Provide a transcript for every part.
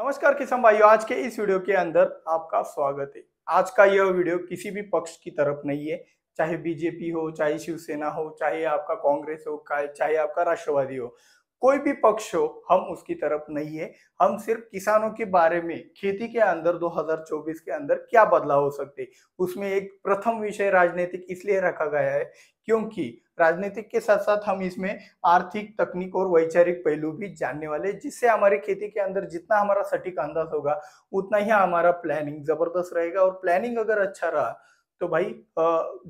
नमस्कार किसान भाइयों आज के इस वीडियो के अंदर आपका स्वागत है आज का यह वीडियो किसी भी पक्ष की तरफ नहीं है चाहे बीजेपी हो चाहे शिवसेना हो चाहे आपका कांग्रेस हो चाहे आपका राष्ट्रवादी हो कोई भी पक्ष हो हम उसकी तरफ नहीं है हम सिर्फ किसानों के बारे में खेती के अंदर 2024 के अंदर क्या बदलाव हो सकते उसमें एक प्रथम विषय राजनीतिक इसलिए रखा गया है क्योंकि राजनीतिक के साथ साथ हम इसमें आर्थिक तकनीक और वैचारिक पहलू भी जानने वाले जिससे हमारे खेती के अंदर जितना हमारा सटीक अंदाज होगा उतना ही हमारा प्लानिंग जबरदस्त रहेगा और प्लानिंग अगर अच्छा रहा तो भाई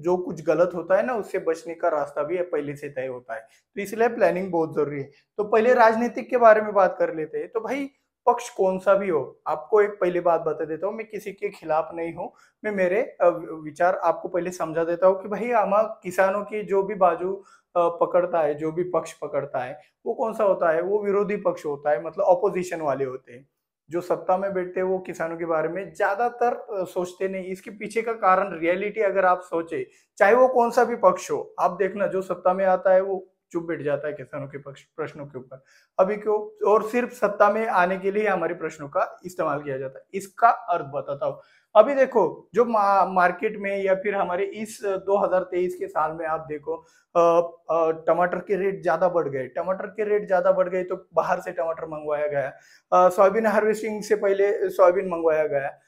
जो कुछ गलत होता है ना उससे बचने का रास्ता भी पहले से तय होता है तो इसलिए प्लानिंग बहुत जरूरी है तो पहले राजनीतिक के बारे में बात कर लेते हैं तो भाई पक्ष कौन सा भी हो आपको एक पहली बात बता देता हूँ मैं किसी के खिलाफ नहीं हूँ मैं मेरे विचार आपको पहले समझा देता हूँ कि भाई हम किसानों की जो भी बाजू पकड़ता है जो भी पक्ष पकड़ता है वो कौन सा होता है वो विरोधी पक्ष होता है मतलब ऑपोजिशन वाले होते हैं जो सत्ता में बैठते हैं वो किसानों के बारे में ज्यादातर सोचते नहीं इसके पीछे का कारण रियलिटी अगर आप सोचे चाहे वो कौन सा भी पक्ष हो आप देखना जो सत्ता में आता है वो चुप बैठ जाता है किसानों के पक्ष प्रश्नों के ऊपर अभी क्यों और सिर्फ सत्ता में आने के लिए हमारे प्रश्नों का इस्तेमाल किया जाता है इसका अर्थ बताता हूँ अभी देखो जो मार्केट में या फिर हमारे इस 2023 के साल में आप देखो टमाटर के रेट ज्यादा बढ़ गए टमाटर के रेट ज्यादा बढ़ गए तो बाहर से टमाटर मंगवाया गया सोयाबीन हार्वेस्टिंग से पहले सोयाबीन मंगवाया गया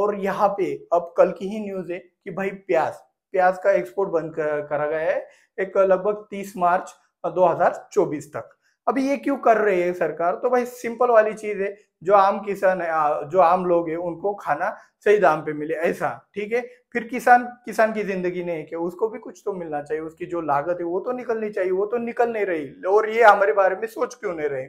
और यहाँ पे अब कल की ही न्यूज है कि भाई प्याज प्याज का एक्सपोर्ट बंद करा गया है एक लगभग 30 मार्च 2024 तक अभी ये क्यों कर रही है सरकार तो भाई सिंपल वाली चीज है जो आम किसान है जो आम लोग है उनको खाना सही दाम पे मिले ऐसा ठीक है फिर किसान किसान की जिंदगी नहीं है कि उसको भी कुछ तो मिलना चाहिए उसकी जो लागत है वो तो निकलनी चाहिए वो तो निकल नहीं रही और ये हमारे बारे में सोच क्यों नहीं रहे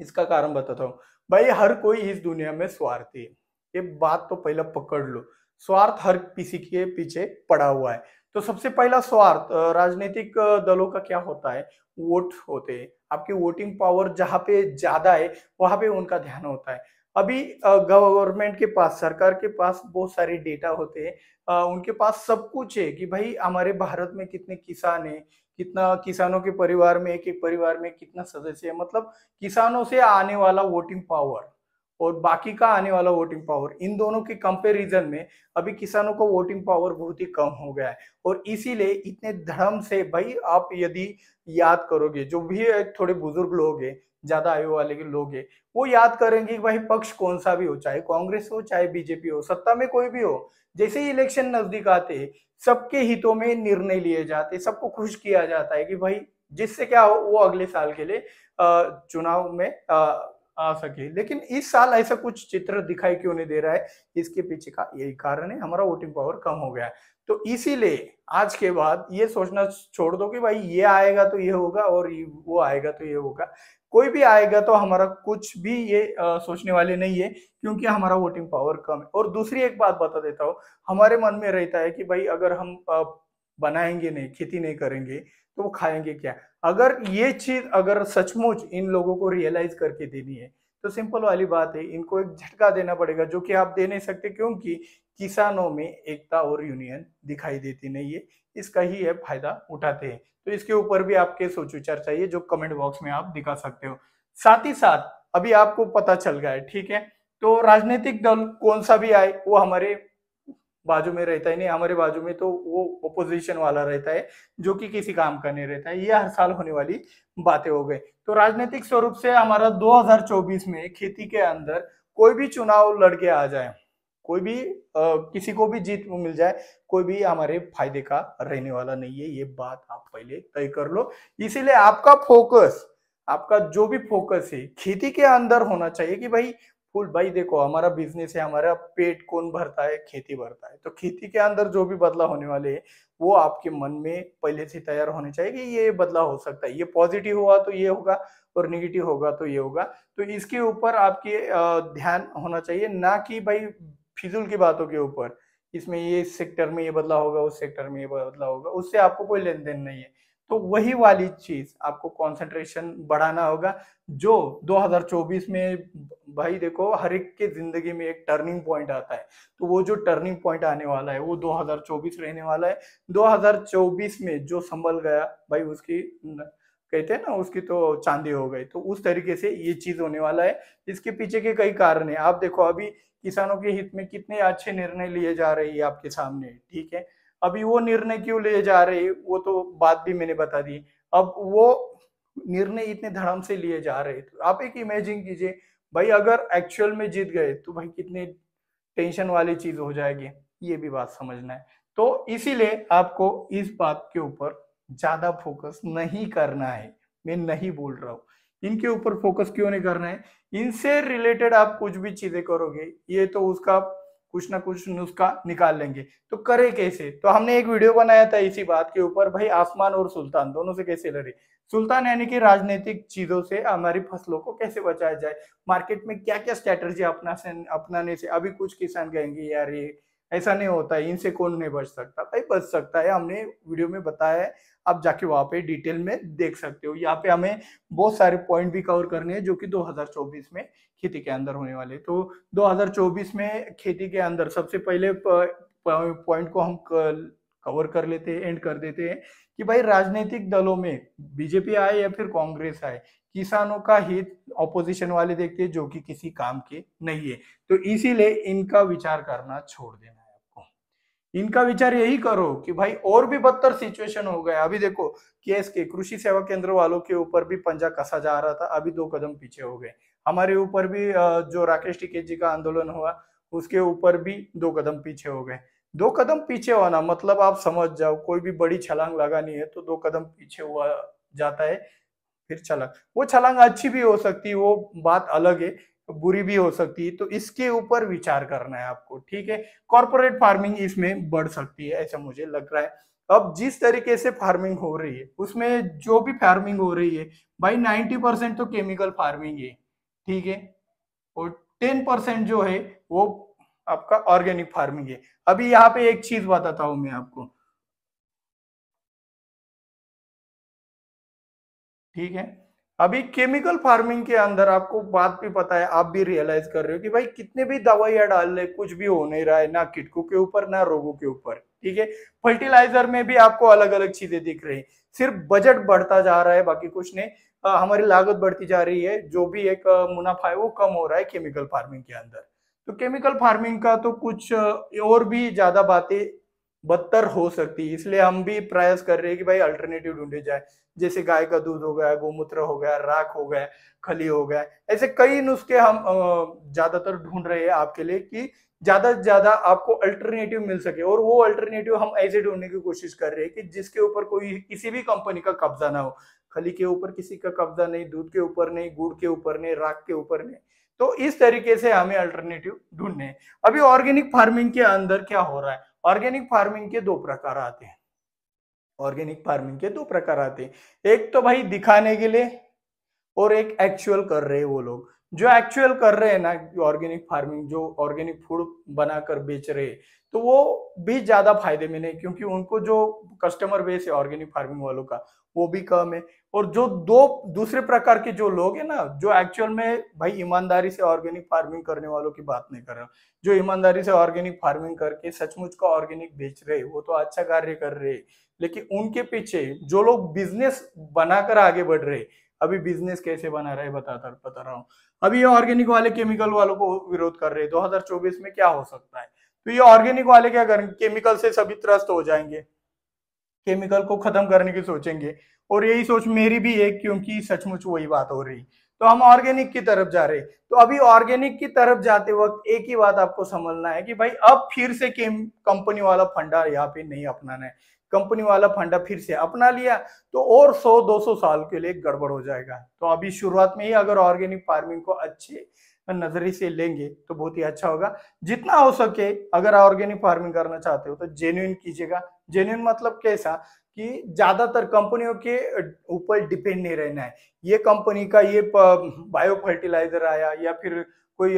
इसका कारण बताता हूँ भाई हर कोई इस दुनिया में स्वार्थी है ये बात तो पहले पकड़ लो स्वार्थ हर किसी के पीछे पड़ा हुआ है तो सबसे पहला स्वार्थ राजनीतिक दलों का क्या होता है वोट होते हैं आपकी वोटिंग पावर जहाँ पे ज्यादा है वहां पे उनका ध्यान होता है अभी गवर्नमेंट के पास सरकार के पास बहुत सारे डेटा होते हैं उनके पास सब कुछ है कि भाई हमारे भारत में कितने किसान है कितना किसानों के परिवार में एक एक परिवार में कितना सदस्य है मतलब किसानों से आने वाला वोटिंग पावर और बाकी का आने वाला वोटिंग पावर इन दोनों के कंपेरिजन में अभी किसानों को वोटिंग पावर बहुत ही कम हो गया है और इसीलिए इतने धर्म से भाई आप यदि याद करोगे जो भी थोड़े बुजुर्ग लोग हैं ज्यादा आयु वाले के लोग हैं वो याद करेंगे कि भाई पक्ष कौन सा भी हो चाहे कांग्रेस हो चाहे बीजेपी हो सत्ता में कोई भी हो जैसे ही इलेक्शन नजदीक आते सबके हितों में निर्णय लिए जाते सबको खुश किया जाता है कि भाई जिससे क्या हो वो अगले साल के लिए चुनाव में आ सके लेकिन इस साल ऐसा कुछ चित्र दिखाई क्यों नहीं दे रहा है इसके पीछे का यही कारण है हमारा वोटिंग पावर कम हो गया है तो इसीलिए आज के बाद ये सोचना छोड़ दो कि भाई ये आएगा तो ये होगा और ये वो आएगा तो ये होगा कोई भी आएगा तो हमारा कुछ भी ये आ, सोचने वाले नहीं है क्योंकि हमारा वोटिंग पावर कम है और दूसरी एक बात बता देता हूँ हमारे मन में रहता है कि भाई अगर हम आ, बनाएंगे नहीं खेती नहीं करेंगे तो वो खाएंगे क्या अगर ये चीज अगर सचमुच इन लोगों को रियलाइज करके देनी है तो सिंपल वाली बात है इनको एक झटका देना पड़ेगा जो कि आप दे नहीं सकते क्योंकि किसानों में एकता और यूनियन दिखाई देती नहीं है इसका ही है फायदा उठाते हैं तो इसके ऊपर भी आपके विचार चाहिए जो कमेंट बॉक्स में आप दिखा सकते हो साथ ही साथ अभी आपको पता चल गया है ठीक है तो राजनीतिक दल कौन सा भी आए वो हमारे बाजू में रहता है नहीं हमारे बाजू में तो वो ओपोजिशन वाला रहता है जो कि किसी काम का नहीं रहता है ये हर साल होने वाली बातें हो गई तो राजनीतिक स्वरूप से हमारा 2024 में खेती के अंदर कोई भी चुनाव लड़के आ जाए कोई भी आ, किसी को भी जीत मिल जाए कोई भी हमारे फायदे का रहने वाला नहीं है ये बात आप पहले तय कर लो इसीलिए आपका फोकस आपका जो भी फोकस है खेती के अंदर होना चाहिए कि भाई फूल भाई देखो हमारा बिजनेस है हमारा पेट कौन भरता है खेती भरता है तो खेती के अंदर जो भी बदलाव होने वाले हैं वो आपके मन में पहले से तैयार होने चाहिए कि ये बदलाव हो सकता है ये पॉजिटिव हुआ तो ये होगा और निगेटिव होगा तो ये होगा तो इसके ऊपर आपके ध्यान होना चाहिए ना कि भाई फिजूल की बातों के ऊपर इसमें ये सेक्टर में ये बदलाव होगा उस सेक्टर में ये बदलाव होगा उससे आपको कोई लेन देन नहीं है तो वही वाली चीज आपको कंसंट्रेशन बढ़ाना होगा जो 2024 में भाई देखो हर एक के जिंदगी में एक टर्निंग पॉइंट आता है तो वो जो टर्निंग पॉइंट आने वाला है वो 2024 रहने वाला है 2024 में जो संभल गया भाई उसकी कहते हैं ना उसकी तो चांदी हो गई तो उस तरीके से ये चीज होने वाला है इसके पीछे के कई कारण है आप देखो अभी किसानों के हित में कितने अच्छे निर्णय लिए जा रहे हैं आपके सामने ठीक है अभी वो निर्णय क्यों ले जा रहे वो तो बात भी मैंने बता दी अब वो निर्णय इतने धड़म से लिए जा रहे तो आप एक इमेजिन कीजिए भाई अगर एक्चुअल में जीत गए तो भाई कितने टेंशन वाली चीज हो जाएगी ये भी बात समझना है तो इसीलिए आपको इस बात के ऊपर ज्यादा फोकस नहीं करना है मैं नहीं बोल रहा हूँ इनके ऊपर फोकस क्यों नहीं करना है इनसे रिलेटेड आप कुछ भी चीजें करोगे ये तो उसका कुछ ना कुछ नुस्खा निकाल लेंगे तो करे कैसे तो हमने एक वीडियो बनाया था इसी बात के ऊपर भाई आसमान और सुल्तान दोनों से कैसे लड़े सुल्तान यानी कि राजनीतिक चीजों से हमारी फसलों को कैसे बचाया जाए मार्केट में क्या क्या स्ट्रैटर्जी अपना से, अपनाने से अभी कुछ किसान कहेंगे यार ये ऐसा नहीं होता है इनसे कौन नहीं बच सकता भाई बच सकता है हमने वीडियो में बताया है आप जाके वहां पे डिटेल में देख सकते हो यहाँ पे हमें बहुत सारे पॉइंट भी कवर करने हैं जो कि 2024 में खेती के अंदर होने वाले तो 2024 में खेती के अंदर सबसे पहले पॉइंट को हम कवर कर लेते हैं एंड कर देते हैं कि भाई राजनीतिक दलों में बीजेपी आए या फिर कांग्रेस आए किसानों का हित ऑपोजिशन वाले देखते हैं जो कि किसी काम के नहीं है तो इसीलिए इनका विचार करना छोड़ देना है आपको इनका विचार यही करो कि भाई और भी बदतर सिचुएशन हो गया अभी देखो केस के कृषि सेवा केंद्र वालों के ऊपर भी पंजा कसा जा रहा था अभी दो कदम पीछे हो गए हमारे ऊपर भी जो राकेश टिकेत जी का आंदोलन हुआ उसके ऊपर भी दो कदम पीछे हो गए दो कदम पीछे होना मतलब आप समझ जाओ कोई भी बड़ी छलांग लगानी है तो दो कदम पीछे हुआ जाता है फिर छलांग वो छलांग अच्छी भी हो सकती है वो बात अलग है बुरी भी हो सकती है तो इसके ऊपर विचार करना है आपको ठीक है कॉरपोरेट फार्मिंग इसमें बढ़ सकती है ऐसा मुझे लग रहा है अब जिस तरीके से फार्मिंग हो रही है उसमें जो भी फार्मिंग हो रही है भाई 90 परसेंट तो केमिकल फार्मिंग है ठीक है और टेन परसेंट जो है वो आपका ऑर्गेनिक फार्मिंग है अभी यहाँ पे एक चीज बताता हूं मैं आपको ठीक है अभी केमिकल फार्मिंग के अंदर आपको बात भी पता है आप भी रियलाइज कर रहे हो कि भाई कितने भी दवाइयां डाल ले कुछ भी हो नहीं रहा है ना किटकों के ऊपर ना रोगों के ऊपर ठीक है फर्टिलाइजर में भी आपको अलग अलग चीजें दिख रही सिर्फ बजट बढ़ता जा रहा है बाकी कुछ नहीं हमारी लागत बढ़ती जा रही है जो भी एक मुनाफा है वो कम हो रहा है केमिकल फार्मिंग के अंदर तो केमिकल फार्मिंग का तो कुछ और भी ज्यादा बातें बदतर हो सकती है इसलिए हम भी प्रयास कर रहे हैं कि भाई अल्टरनेटिव ढूंढे जाए जैसे गाय का दूध हो गया गोमूत्र हो गया राख हो गया खली हो गया ऐसे कई नुस्खे हम ज्यादातर ढूंढ रहे हैं आपके लिए कि ज्यादा से ज्यादा आपको अल्टरनेटिव मिल सके और वो अल्टरनेटिव हम ऐसे ढूंढने की कोशिश कर रहे हैं कि जिसके ऊपर कोई किसी भी कंपनी का कब्जा ना हो खली के ऊपर किसी का कब्जा नहीं दूध के ऊपर नहीं गुड़ के ऊपर नहीं राख के ऊपर नहीं तो इस तरीके से हमें अल्टरनेटिव ढूंढने अभी ऑर्गेनिक फार्मिंग के अंदर क्या हो रहा है ऑर्गेनिक फार्मिंग के दो प्रकार आते हैं ऑर्गेनिक फार्मिंग के दो प्रकार आते हैं एक तो भाई दिखाने के लिए और एक एक्चुअल कर रहे हैं वो लोग जो एक्चुअल कर रहे हैं ना ऑर्गेनिक फार्मिंग जो ऑर्गेनिक फूड बनाकर बेच रहे तो वो भी ज्यादा फायदे में नहीं क्योंकि उनको जो कस्टमर बेस है ऑर्गेनिक फार्मिंग वालों का वो भी कम है और जो दो दूसरे प्रकार के जो लोग हैं ना जो एक्चुअल में भाई ईमानदारी से ऑर्गेनिक फार्मिंग करने वालों की बात नहीं कर रहा जो ईमानदारी से ऑर्गेनिक फार्मिंग करके सचमुच का ऑर्गेनिक बेच रहे वो तो अच्छा कार्य कर रहे लेकिन उनके पीछे जो लोग बिजनेस बनाकर आगे बढ़ रहे अभी बिजनेस कैसे बना रहे है बताता बता रहा हूँ अभी ये ऑर्गेनिक वाले केमिकल वालों को विरोध कर रहे हैं 2024 में क्या हो सकता है तो ये ऑर्गेनिक वाले क्या करेंगे केमिकल से सभी त्रस्त हो जाएंगे केमिकल को खत्म करने की सोचेंगे और यही सोच मेरी भी है क्योंकि सचमुच वही बात हो रही तो हम ऑर्गेनिक की तरफ जा रहे तो अभी ऑर्गेनिक की तरफ जाते वक्त एक ही बात आपको समझना है कि भाई अब फिर से कंपनी वाला फंडा यहाँ पे नहीं अपनाना है कंपनी वाला फंडा फिर से अपना लिया तो और 100-200 साल के लिए गड़बड़ हो जाएगा तो अभी शुरुआत में ही अगर ऑर्गेनिक फार्मिंग को अच्छे नजरिए से लेंगे तो बहुत ही अच्छा होगा जितना हो सके अगर ऑर्गेनिक फार्मिंग करना चाहते हो तो जेन्यून कीजिएगा जेन्यून मतलब कैसा कि ज्यादातर कंपनियों के ऊपर डिपेंड नहीं रहना है ये कंपनी का ये बायो फर्टिलाइजर आया या फिर कोई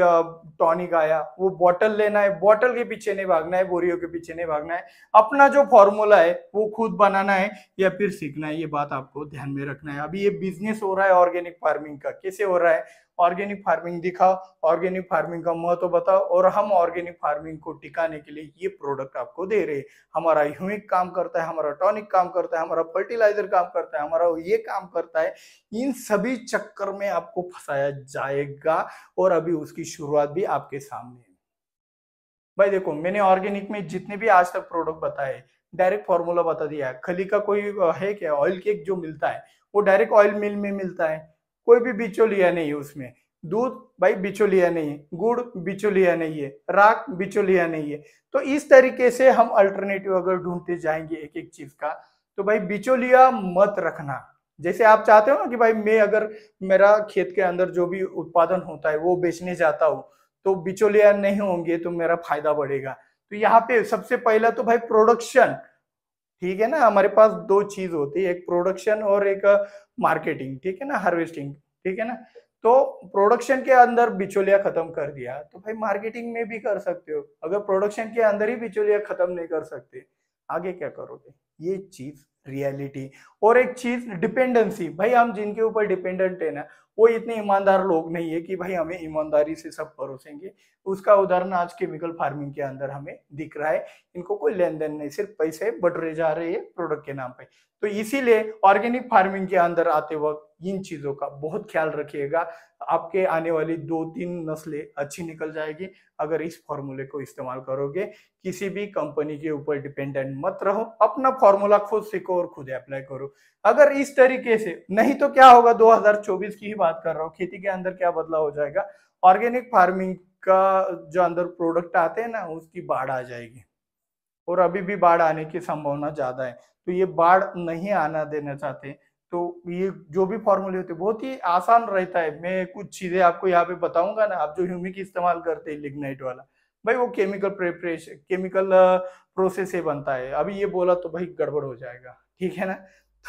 टॉनिक आया वो बॉटल लेना है बॉटल के पीछे नहीं भागना है बोरियो के पीछे नहीं भागना है अपना जो फॉर्मूला है वो खुद बनाना है या फिर सीखना है ये बात आपको ध्यान में रखना है अभी ये बिजनेस हो रहा है ऑर्गेनिक फार्मिंग का कैसे हो रहा है ऑर्गेनिक फार्मिंग दिखा ऑर्गेनिक फार्मिंग का महत्व तो बताओ और हम ऑर्गेनिक फार्मिंग को टिकाने के लिए ये प्रोडक्ट आपको दे रहे हमारा ह्यूमिक काम करता है हमारा टॉनिक काम करता है हमारा फर्टिलाइजर काम करता है हमारा ये काम करता है इन सभी चक्कर में आपको फंसाया जाएगा और अभी उसकी शुरुआत भी आपके सामने है भाई देखो मैंने ऑर्गेनिक में जितने भी आज तक प्रोडक्ट बताए डायरेक्ट फॉर्मूला बता दिया है खली का कोई है क्या ऑयल केक जो मिलता है वो डायरेक्ट ऑयल मिल में मिलता है कोई भी बिचौलिया नहीं है उसमें दूध भाई बिचौलिया नहीं है गुड़ बिचौलिया नहीं है राख बिचौलिया नहीं है तो इस तरीके से हम अल्टरनेटिव अगर ढूंढते जाएंगे एक एक चीज का तो भाई बिचौलिया मत रखना जैसे आप चाहते हो ना कि भाई मैं अगर मेरा खेत के अंदर जो भी उत्पादन होता है वो बेचने जाता हूँ तो बिचौलिया नहीं होंगे तो मेरा फायदा बढ़ेगा तो यहाँ पे सबसे पहला तो भाई प्रोडक्शन ठीक है ना हमारे पास दो चीज होती है एक प्रोडक्शन और एक मार्केटिंग ठीक है ना हार्वेस्टिंग ठीक है ना तो प्रोडक्शन के अंदर बिचौलिया खत्म कर दिया तो भाई मार्केटिंग में भी कर सकते हो अगर प्रोडक्शन के अंदर ही बिचौलिया खत्म नहीं कर सकते आगे क्या करोगे ये चीज रियलिटी और एक चीज डिपेंडेंसी भाई हम जिनके ऊपर डिपेंडेंट है ना कोई इतने ईमानदार लोग नहीं है कि भाई हमें ईमानदारी से सब परोसेंगे उसका उदाहरण आज केमिकल फार्मिंग के अंदर हमें दिख रहा है इनको कोई लेन देन नहीं सिर्फ पैसे बटरे जा रहे हैं प्रोडक्ट के नाम पे तो इसीलिए ऑर्गेनिक फार्मिंग के अंदर आते वक्त इन चीजों का बहुत ख्याल रखिएगा आपके आने वाली दो तीन नस्लें अच्छी निकल जाएगी अगर इस फॉर्मूले को इस्तेमाल करोगे किसी भी कंपनी के ऊपर डिपेंडेंट मत रहो अपना फॉर्मूला खुद सीखो और खुद अप्लाई करो अगर इस तरीके से नहीं तो क्या होगा 2024 की ही बात कर रहा हूँ खेती के अंदर क्या बदलाव हो जाएगा ऑर्गेनिक फार्मिंग का जो अंदर प्रोडक्ट आते हैं ना उसकी बाढ़ आ जाएगी और अभी भी बाढ़ आने की संभावना ज्यादा है तो ये बाढ़ नहीं आना देना चाहते तो ये जो भी फॉर्मूले होते हैं बहुत ही आसान रहता है मैं कुछ चीज़ें आपको यहाँ पे बताऊंगा ना आप जो ह्यूमिक इस्तेमाल करते हैं लिग्नाइट वाला भाई वो केमिकल प्रिपरेशन केमिकल प्रोसेस से बनता है अभी ये बोला तो भाई गड़बड़ हो जाएगा ठीक है ना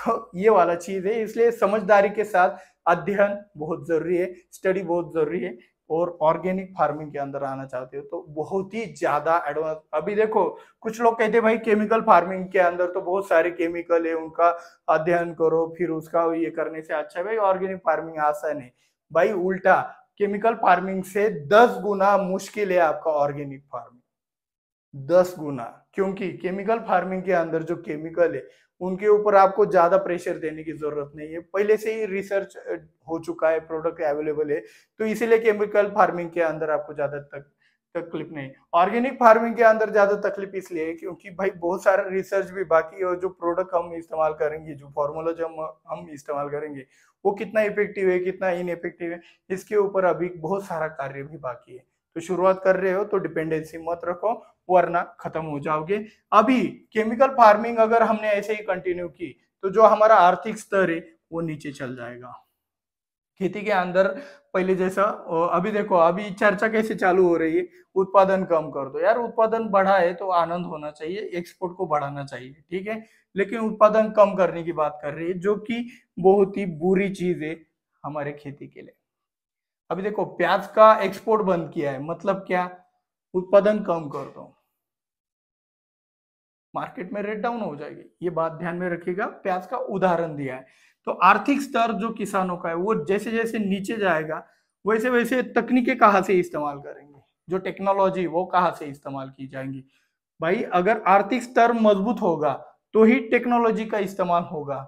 तो ये वाला चीज़ है इसलिए समझदारी के साथ अध्ययन बहुत ज़रूरी है स्टडी बहुत ज़रूरी है और ऑर्गेनिक फार्मिंग के अंदर आना चाहते हो तो बहुत ही ज्यादा एडवांस अभी देखो कुछ लोग कहते हैं भाई केमिकल फार्मिंग के अंदर तो बहुत सारे केमिकल है उनका अध्ययन करो फिर उसका ये करने से अच्छा है भाई ऑर्गेनिक फार्मिंग आसान है भाई उल्टा केमिकल फार्मिंग से दस गुना मुश्किल है आपका ऑर्गेनिक फार्मिंग दस गुना क्योंकि केमिकल फार्मिंग के अंदर जो केमिकल है उनके ऊपर आपको ज्यादा प्रेशर देने की जरूरत नहीं है पहले से ही रिसर्च हो चुका है प्रोडक्ट अवेलेबल है तो इसीलिए केमिकल फार्मिंग के अंदर आपको ज्यादा तक तकलीफ नहीं ऑर्गेनिक फार्मिंग के अंदर ज्यादा तकलीफ इसलिए है क्योंकि भाई बहुत सारा रिसर्च भी बाकी है और जो प्रोडक्ट हम इस्तेमाल करेंगे जो फॉर्मूला जो हम हम इस्तेमाल करेंगे वो कितना इफेक्टिव है कितना इफेक्टिव है इसके ऊपर अभी बहुत सारा कार्य भी बाकी है तो शुरुआत कर रहे हो तो डिपेंडेंसी मत रखो वरना खत्म हो जाओगे अभी केमिकल फार्मिंग अगर हमने ऐसे ही कंटिन्यू की तो जो हमारा आर्थिक स्तर है वो नीचे चल जाएगा खेती के अंदर पहले जैसा अभी देखो अभी चर्चा कैसे चालू हो रही है उत्पादन कम कर दो यार उत्पादन बढ़ा है तो आनंद होना चाहिए एक्सपोर्ट को बढ़ाना चाहिए ठीक है लेकिन उत्पादन कम करने की बात कर रही है जो कि बहुत ही बुरी चीज है हमारे खेती के लिए अभी देखो प्याज का एक्सपोर्ट बंद किया है मतलब क्या उत्पादन कम कर दो मार्केट में रेट डाउन हो जाएगी ये बात ध्यान में रखिएगा प्याज का उदाहरण दिया है तो आर्थिक स्तर जो किसानों का है वो जैसे जैसे नीचे जाएगा वैसे वैसे तकनीकें कहाँ से इस्तेमाल करेंगे जो टेक्नोलॉजी वो कहाँ से इस्तेमाल की जाएंगी भाई अगर आर्थिक स्तर मजबूत होगा तो ही टेक्नोलॉजी का इस्तेमाल होगा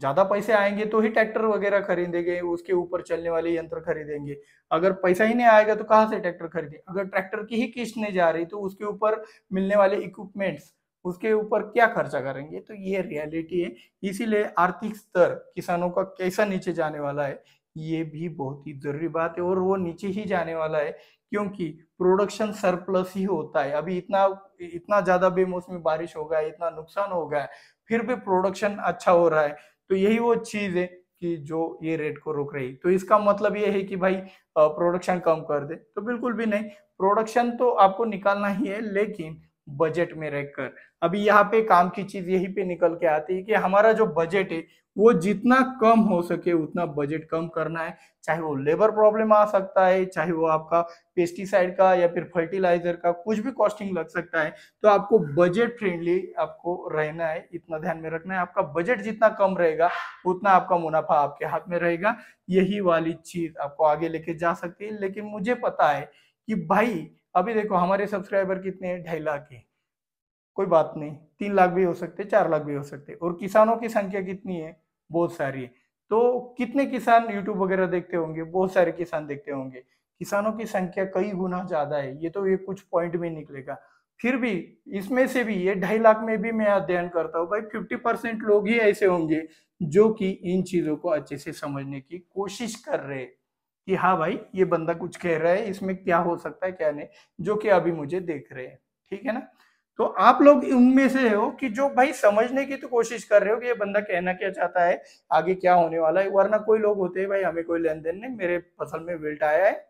ज्यादा पैसे आएंगे तो ही ट्रैक्टर वगैरह खरीदेंगे उसके ऊपर चलने वाले यंत्र खरीदेंगे अगर पैसा ही नहीं आएगा तो कहाँ से ट्रैक्टर खरीदे अगर ट्रैक्टर की ही किस्त नहीं जा रही तो उसके ऊपर मिलने वाले इक्विपमेंट्स उसके ऊपर क्या खर्चा करेंगे तो ये रियलिटी है इसीलिए आर्थिक स्तर किसानों का कैसा नीचे जाने वाला है ये भी बहुत ही जरूरी बात है और वो नीचे ही जाने वाला है क्योंकि प्रोडक्शन सरप्लस ही होता है अभी इतना इतना ज्यादा बेमौसमी बारिश होगा इतना नुकसान होगा फिर भी प्रोडक्शन अच्छा हो रहा है तो यही वो चीज है कि जो ये रेट को रोक रही तो इसका मतलब ये है कि भाई प्रोडक्शन कम कर दे तो बिल्कुल भी नहीं प्रोडक्शन तो आपको निकालना ही है लेकिन बजट में रहकर अभी यहाँ पे काम की चीज यही पे निकल के आती है कि हमारा जो बजट है वो जितना कम हो सके उतना बजट कम करना है चाहे वो लेबर प्रॉब्लम आ सकता है चाहे वो आपका पेस्टिसाइड का या फिर फर्टिलाइजर का कुछ भी कॉस्टिंग लग सकता है तो आपको बजट फ्रेंडली आपको रहना है इतना ध्यान में रखना है आपका बजट जितना कम रहेगा उतना आपका मुनाफा आपके हाथ में रहेगा यही वाली चीज आपको आगे लेके जा सकती है लेकिन मुझे पता है कि भाई अभी देखो हमारे सब्सक्राइबर कितने हैं ढाई लाख है कोई बात नहीं तीन लाख भी हो सकते चार लाख भी हो सकते और किसानों की संख्या कितनी है बहुत सारी है तो कितने किसान यूट्यूब वगैरह देखते होंगे बहुत सारे किसान देखते होंगे किसानों की संख्या कई गुना ज्यादा है ये तो ये कुछ पॉइंट में निकलेगा फिर भी इसमें से भी ये ढाई लाख में भी मैं अध्ययन करता हूँ भाई फिफ्टी परसेंट लोग ही ऐसे होंगे जो कि इन चीजों को अच्छे से समझने की कोशिश कर रहे हैं कि हाँ भाई ये बंदा कुछ कह रहा है इसमें क्या हो सकता है क्या नहीं जो कि अभी मुझे देख रहे हैं ठीक है ना तो आप लोग उनमें से हो कि जो भाई समझने की तो कोशिश कर रहे हो कि ये बंदा कहना क्या चाहता है आगे क्या होने वाला है वरना कोई लोग होते हैं भाई हमें कोई लेन देन नहीं मेरे फसल में वेल्ट आया है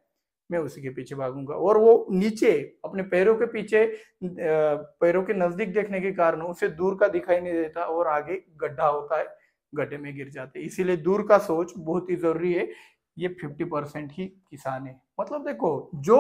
मैं उसी के पीछे भागूंगा और वो नीचे अपने पैरों के पीछे पैरों के नजदीक देखने के कारण उसे दूर का दिखाई नहीं देता और आगे गड्ढा होता है गड्ढे में गिर जाते इसीलिए दूर का सोच बहुत ही जरूरी है ये 50 परसेंट ही किसान है मतलब देखो जो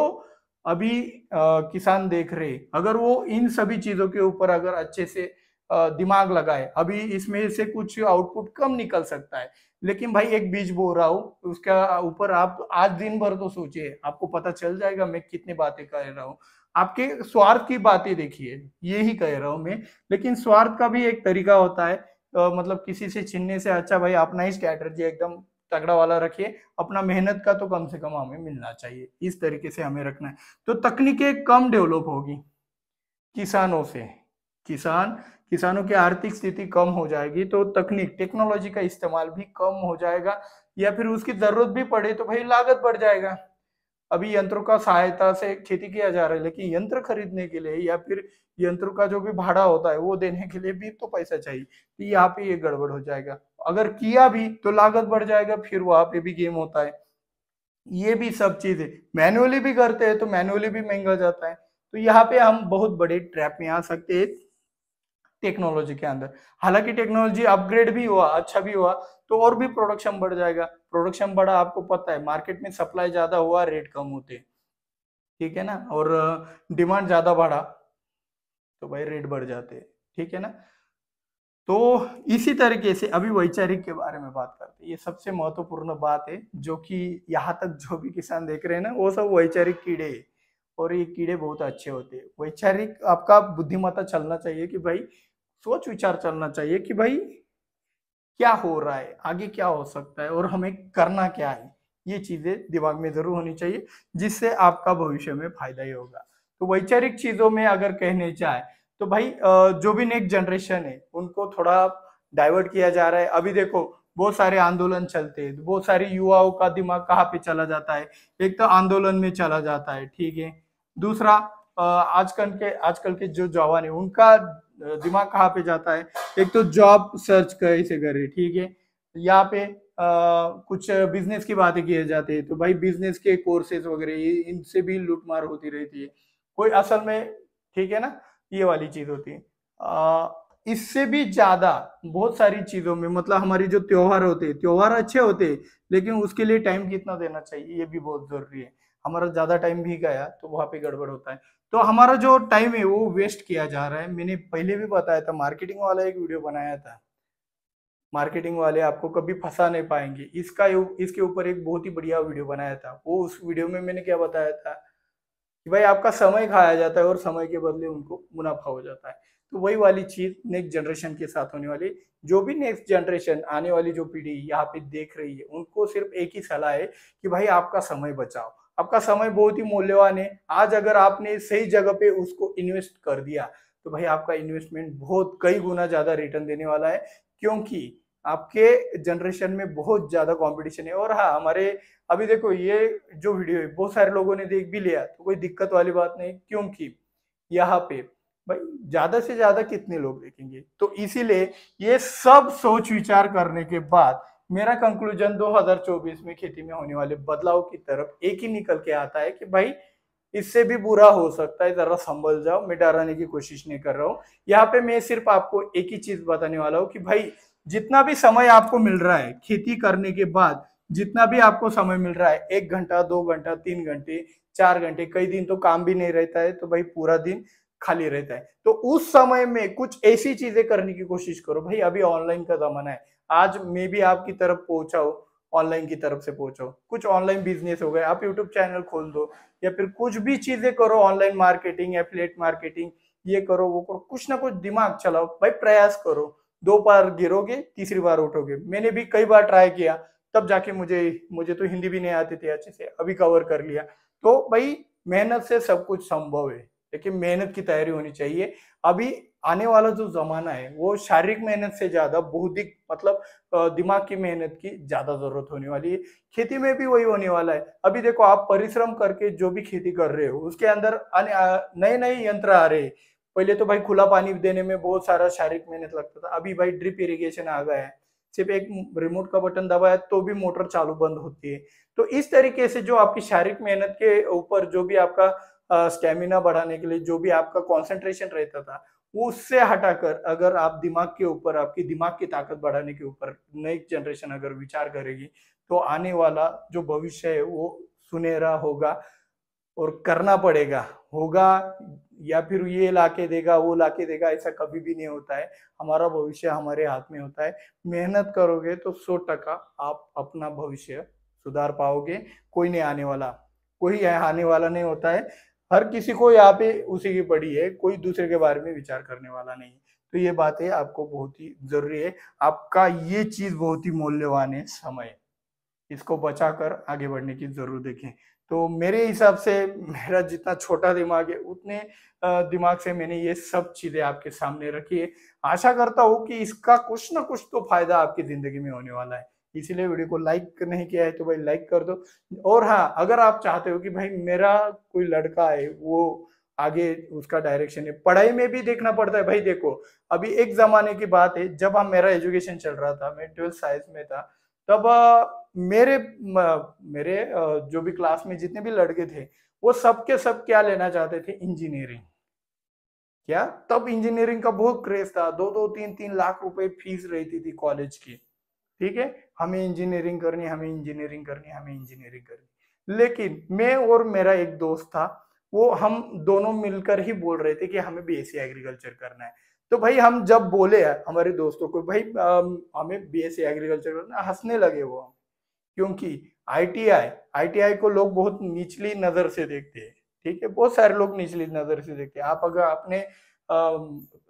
अभी आ, किसान देख रहे अगर वो इन सभी चीजों के ऊपर अगर अच्छे से आ, दिमाग लगाए अभी इसमें से कुछ आउटपुट कम निकल सकता है लेकिन भाई एक बीज बो रहा हूँ उसका ऊपर आप आज दिन भर तो सोचिए आपको पता चल जाएगा मैं कितनी बातें कर रहा हूँ आपके स्वार्थ की बातें देखिए ये ही कह रहा हूँ मैं लेकिन स्वार्थ का भी एक तरीका होता है तो मतलब किसी से छीनने से अच्छा भाई अपना ही स्ट्रैटर्जी एकदम तगड़ा वाला रखिए अपना मेहनत का तो कम से कम हमें मिलना चाहिए इस तरीके से हमें रखना है तो तकनीकें कम डेवलप होगी किसानों से किसान किसानों की आर्थिक स्थिति कम हो जाएगी तो तकनीक टेक्नोलॉजी का इस्तेमाल भी कम हो जाएगा या फिर उसकी जरूरत भी पड़े तो भाई लागत बढ़ जाएगा अभी यंत्रों का सहायता से खेती किया जा रहा है लेकिन यंत्र खरीदने के लिए या फिर यंत्रों का जो भी भाड़ा होता है वो देने के लिए भी तो पैसा चाहिए तो यहाँ पे ये गड़बड़ हो जाएगा अगर किया भी तो लागत बढ़ जाएगा फिर वहां पे भी गेम होता है ये भी सब चीज है मैनुअली भी करते हैं तो मैनुअली भी महंगा जाता है तो यहाँ पे हम बहुत बड़े ट्रैप में आ सकते हैं टेक्नोलॉजी के अंदर हालांकि टेक्नोलॉजी अपग्रेड भी हुआ अच्छा भी हुआ तो और भी प्रोडक्शन बढ़ जाएगा प्रोडक्शन बढ़ा आपको पता है मार्केट में सप्लाई ज्यादा हुआ रेट कम होते ठीक है ना और डिमांड ज्यादा बढ़ा तो भाई रेट बढ़ जाते ठीक है ना तो इसी तरीके से अभी वैचारिक के बारे में बात करते हैं ये सबसे महत्वपूर्ण बात है जो कि यहाँ तक जो भी किसान देख रहे हैं ना वो सब वैचारिक कीड़े और ये कीड़े बहुत अच्छे होते हैं वैचारिक आपका बुद्धिमत्ता चलना चाहिए कि भाई सोच विचार चलना चाहिए कि भाई क्या हो रहा है आगे क्या हो सकता है और हमें करना क्या है ये चीजें दिमाग में जरूर होनी चाहिए जिससे आपका भविष्य में फायदा ही होगा तो वैचारिक चीजों में अगर कहने जाए तो भाई जो भी नेक्स्ट जनरेशन है उनको थोड़ा डाइवर्ट किया जा रहा है अभी देखो बहुत सारे आंदोलन चलते हैं बहुत सारे युवाओं का दिमाग कहाँ पे चला जाता है एक तो आंदोलन में चला जाता है ठीक है दूसरा आजकल के आजकल के जो जवान है उनका दिमाग कहाँ पे जाता है एक तो जॉब सर्च कैसे करे ठीक है यहाँ पे आ, कुछ बिजनेस की बातें किए जाते हैं तो भाई बिजनेस के कोर्सेज वगैरह इनसे भी लूटमार होती रहती है कोई असल में ठीक है ना ये वाली चीज होती है आ, इससे भी ज्यादा बहुत सारी चीजों में मतलब हमारी जो त्योहार होते हैं त्योहार अच्छे होते हैं लेकिन उसके लिए टाइम कितना देना चाहिए ये भी बहुत जरूरी है हमारा ज्यादा टाइम भी गया तो वहां पे गड़बड़ होता है तो हमारा जो टाइम है वो वेस्ट किया जा रहा है मैंने पहले भी बताया था मार्केटिंग वाला एक वीडियो बनाया था मार्केटिंग वाले आपको कभी फंसा नहीं पाएंगे इसका इसके ऊपर एक बहुत ही बढ़िया वीडियो बनाया था वो उस वीडियो में मैंने क्या बताया था कि भाई आपका समय खाया जाता है और समय के बदले उनको मुनाफा हो जाता है तो वही वाली चीज नेक्स्ट जनरेशन के साथ होने वाली जो भी नेक्स्ट जनरेशन आने वाली जो पीढ़ी यहाँ पे देख रही है उनको सिर्फ एक ही सलाह है कि भाई आपका समय बचाओ आपका समय बहुत ही मूल्यवान है आज अगर आपने सही जगह पे उसको इन्वेस्ट कर दिया तो भाई आपका इन्वेस्टमेंट बहुत कई गुना ज्यादा रिटर्न देने वाला है क्योंकि आपके जनरेशन में बहुत ज्यादा कंपटीशन है और हाँ हमारे अभी देखो ये जो वीडियो है बहुत सारे लोगों ने देख भी लिया तो कोई दिक्कत वाली बात नहीं क्योंकि यहाँ पे भाई ज्यादा से ज्यादा कितने लोग देखेंगे तो इसीलिए ये सब सोच विचार करने के बाद मेरा कंक्लूजन 2024 में खेती में होने वाले बदलाव की तरफ एक ही निकल के आता है कि भाई इससे भी बुरा हो सकता है जरा संभल जाओ मैं डराने की कोशिश नहीं कर रहा हूँ यहाँ पे मैं सिर्फ आपको एक ही चीज बताने वाला हूँ कि भाई जितना भी समय आपको मिल रहा है खेती करने के बाद जितना भी आपको समय मिल रहा है एक घंटा दो घंटा तीन घंटे चार घंटे कई दिन तो काम भी नहीं रहता है तो भाई पूरा दिन खाली रहता है तो उस समय में कुछ ऐसी चीजें करने की कोशिश करो भाई अभी ऑनलाइन का जमाना है आज मे भी आपकी तरफ पहुंचाओ ऑनलाइन की तरफ से पहुंचो कुछ ऑनलाइन बिजनेस हो गए आप यूट्यूब चैनल खोल दो या फिर कुछ भी चीजें करो ऑनलाइन मार्केटिंग एफिलेट मार्केटिंग ये करो वो करो कुछ ना कुछ दिमाग चलाओ भाई प्रयास करो दो बार गिरोगे तीसरी बार उठोगे मैंने भी कई बार ट्राई किया तब जाके मुझे मुझे तो हिंदी भी नहीं आती थी अच्छे से अभी कवर कर लिया तो भाई मेहनत से सब कुछ संभव है देखिए मेहनत की तैयारी होनी चाहिए अभी आने वाला जो जमाना है वो शारीरिक मेहनत से ज्यादा बौद्धिक मतलब दिमाग की मेहनत की ज्यादा जरूरत होने वाली है खेती में भी वही होने वाला है अभी देखो आप परिश्रम करके जो भी खेती कर रहे हो उसके अंदर नए नए यंत्र आ रहे पहले तो भाई खुला पानी देने में बहुत सारा शारीरिक मेहनत लगता था अभी भाई ड्रिप इरिगेशन आ गया है सिर्फ एक रिमोट का बटन दबाया तो भी मोटर चालू बंद होती है तो इस तरीके से जो आपकी शारीरिक मेहनत के ऊपर जो भी आपका स्टेमिना बढ़ाने के लिए जो भी आपका कॉन्सेंट्रेशन रहता था उससे हटाकर अगर आप दिमाग के ऊपर आपकी दिमाग की ताकत बढ़ाने के ऊपर नई जनरेशन अगर विचार करेगी तो आने वाला जो भविष्य है वो सुनहरा होगा और करना पड़ेगा होगा या फिर ये लाके देगा वो लाके देगा ऐसा कभी भी नहीं होता है हमारा भविष्य हमारे हाथ में होता है मेहनत करोगे तो सौ टका आप अपना भविष्य सुधार पाओगे कोई नहीं आने वाला कोई आने वाला नहीं होता है हर किसी को यहाँ पे उसी की पड़ी है कोई दूसरे के बारे में विचार करने वाला नहीं तो ये बातें आपको बहुत ही जरूरी है आपका ये चीज बहुत ही मूल्यवान है समय इसको बचाकर आगे बढ़ने की जरूर देखें तो मेरे हिसाब से मेरा जितना छोटा दिमाग है उतने दिमाग से मैंने ये सब चीजें आपके सामने रखी है आशा करता हूं कि इसका कुछ ना कुछ तो फायदा आपकी जिंदगी में होने वाला है इसीलिए वीडियो को लाइक नहीं किया है तो भाई लाइक कर दो और हाँ अगर आप चाहते हो कि भाई मेरा कोई लड़का है वो आगे उसका डायरेक्शन है पढ़ाई में भी देखना पड़ता है भाई देखो अभी एक जमाने की बात है जब हम मेरा एजुकेशन चल रहा था मैं ट्वेल्थ साइंस में था तब मेरे मेरे जो भी क्लास में जितने भी लड़के थे वो सब के सब क्या लेना चाहते थे इंजीनियरिंग क्या तब इंजीनियरिंग का बहुत क्रेज था दो दो तीन तीन लाख रुपए फीस रहती थी कॉलेज की ठीक है हमें इंजीनियरिंग करनी हमें इंजीनियरिंग करनी हमें इंजीनियरिंग करनी लेकिन मैं और मेरा एक दोस्त था वो हम दोनों मिलकर ही बोल रहे थे कि हमें बी एग्रीकल्चर करना है तो भाई हम जब बोले हमारे दोस्तों को भाई हमें बी एग्रीकल्चर करना हंसने लगे वो हम क्योंकि आईटीआई आईटीआई को लोग बहुत निचली नज़र से देखते हैं ठीक है बहुत सारे लोग निचली नज़र से देखते हैं आप अगर अपने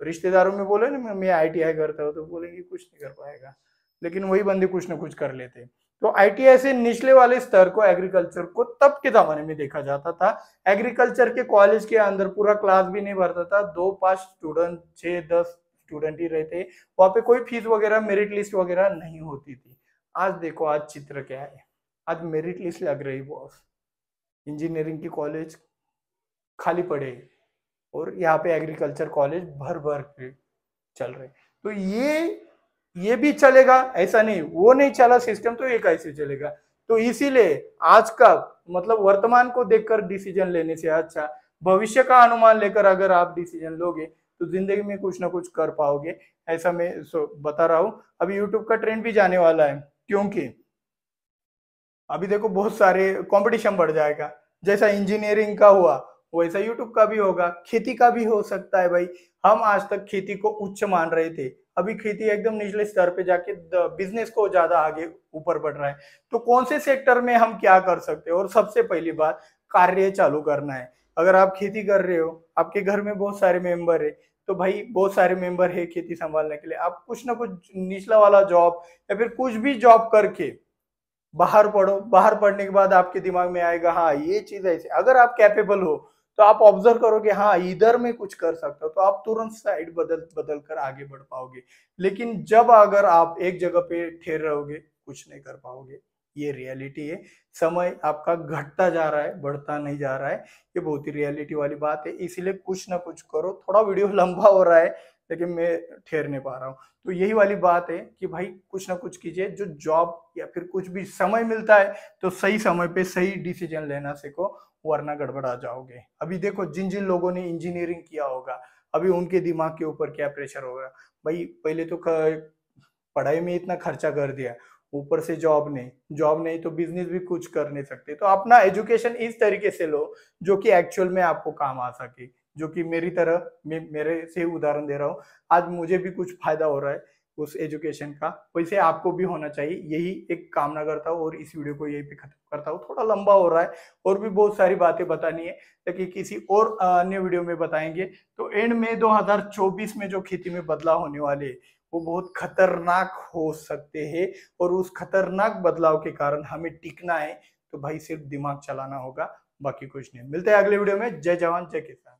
रिश्तेदारों में बोले ना मैं आईटीआई करता हूँ तो बोलेंगे कुछ नहीं कर पाएगा लेकिन वही बंदे कुछ ना कुछ कर लेते तो आईटीआई से निचले वाले स्तर को एग्रीकल्चर को तब के जमाने में देखा जाता था एग्रीकल्चर के कॉलेज के अंदर पूरा क्लास भी नहीं भरता था दो पांच स्टूडेंट छह दस स्टूडेंट ही रहते वहां पे कोई फीस वगैरह मेरिट लिस्ट वगैरह नहीं होती थी आज देखो आज चित्र क्या है आज मेरिट लिस्ट लग रही बॉस इंजीनियरिंग की कॉलेज खाली पड़े और यहाँ पे एग्रीकल्चर कॉलेज भर भर के चल रहे तो ये ये भी चलेगा ऐसा नहीं वो नहीं चला सिस्टम तो ये कैसे चलेगा तो इसीलिए आज का मतलब वर्तमान को देखकर डिसीजन लेने से अच्छा भविष्य का अनुमान लेकर अगर आप डिसीजन लोगे तो जिंदगी में कुछ ना कुछ कर पाओगे ऐसा मैं बता रहा हूं अभी यूट्यूब का ट्रेंड भी जाने वाला है क्योंकि अभी देखो बहुत सारे कंपटीशन बढ़ जाएगा जैसा इंजीनियरिंग का हुआ वैसा यूट्यूब का भी होगा खेती का भी हो सकता है भाई हम आज तक खेती को उच्च मान रहे थे अभी खेती एकदम निचले स्तर पे जाके बिजनेस को ज्यादा आगे ऊपर बढ़ रहा है तो कौन से सेक्टर में हम क्या कर सकते हैं और सबसे पहली बात कार्य चालू करना है अगर आप खेती कर रहे हो आपके घर में बहुत सारे मेंबर है तो भाई बहुत सारे मेंबर है खेती संभालने के लिए आप कुछ ना कुछ निचला वाला जॉब या फिर कुछ भी जॉब करके बाहर पढ़ो बाहर पढ़ने के बाद आपके दिमाग में आएगा हाँ ये चीज ऐसी अगर आप कैपेबल हो तो आप ऑब्जर्व करोगे हाँ इधर में कुछ कर सकता तो आप तुरंत साइड बदल बदल कर आगे बढ़ पाओगे लेकिन जब अगर आप एक जगह पे ठहर रहोगे कुछ नहीं कर पाओगे ये रियलिटी है समय आपका घटता जा रहा है बढ़ता नहीं जा रहा है ये बहुत ही रियलिटी वाली बात है इसीलिए कुछ ना कुछ करो थोड़ा वीडियो लंबा हो रहा है लेकिन मैं ठहर नहीं पा रहा हूँ तो यही वाली बात है कि भाई कुछ ना कुछ कीजिए जो जॉब या फिर कुछ भी समय मिलता है तो सही समय पे सही डिसीजन लेना सीखो वरना गड़बड़ा जाओगे अभी देखो जिन जिन लोगों ने इंजीनियरिंग किया होगा अभी उनके दिमाग के ऊपर क्या प्रेशर होगा भाई पहले तो पढ़ाई में इतना खर्चा कर दिया ऊपर से जॉब नहीं जॉब नहीं तो बिजनेस भी कुछ कर नहीं सकते तो अपना एजुकेशन इस तरीके से लो जो कि एक्चुअल में आपको काम आ सके जो कि मेरी तरह मैं मेरे से उदाहरण दे रहा हूँ आज मुझे भी कुछ फायदा हो रहा है उस एजुकेशन का वैसे तो आपको भी होना चाहिए यही एक कामना करता हूँ और इस वीडियो को यही पे खत्म करता हूँ थोड़ा लंबा हो रहा है और भी बहुत सारी बातें बतानी है ताकि किसी और अन्य वीडियो में बताएंगे तो एंड में 2024 में जो खेती में बदलाव होने वाले है वो बहुत खतरनाक हो सकते हैं और उस खतरनाक बदलाव के कारण हमें टिकना है तो भाई सिर्फ दिमाग चलाना होगा बाकी कुछ नहीं मिलते हैं अगले वीडियो में जय जवान जय किसान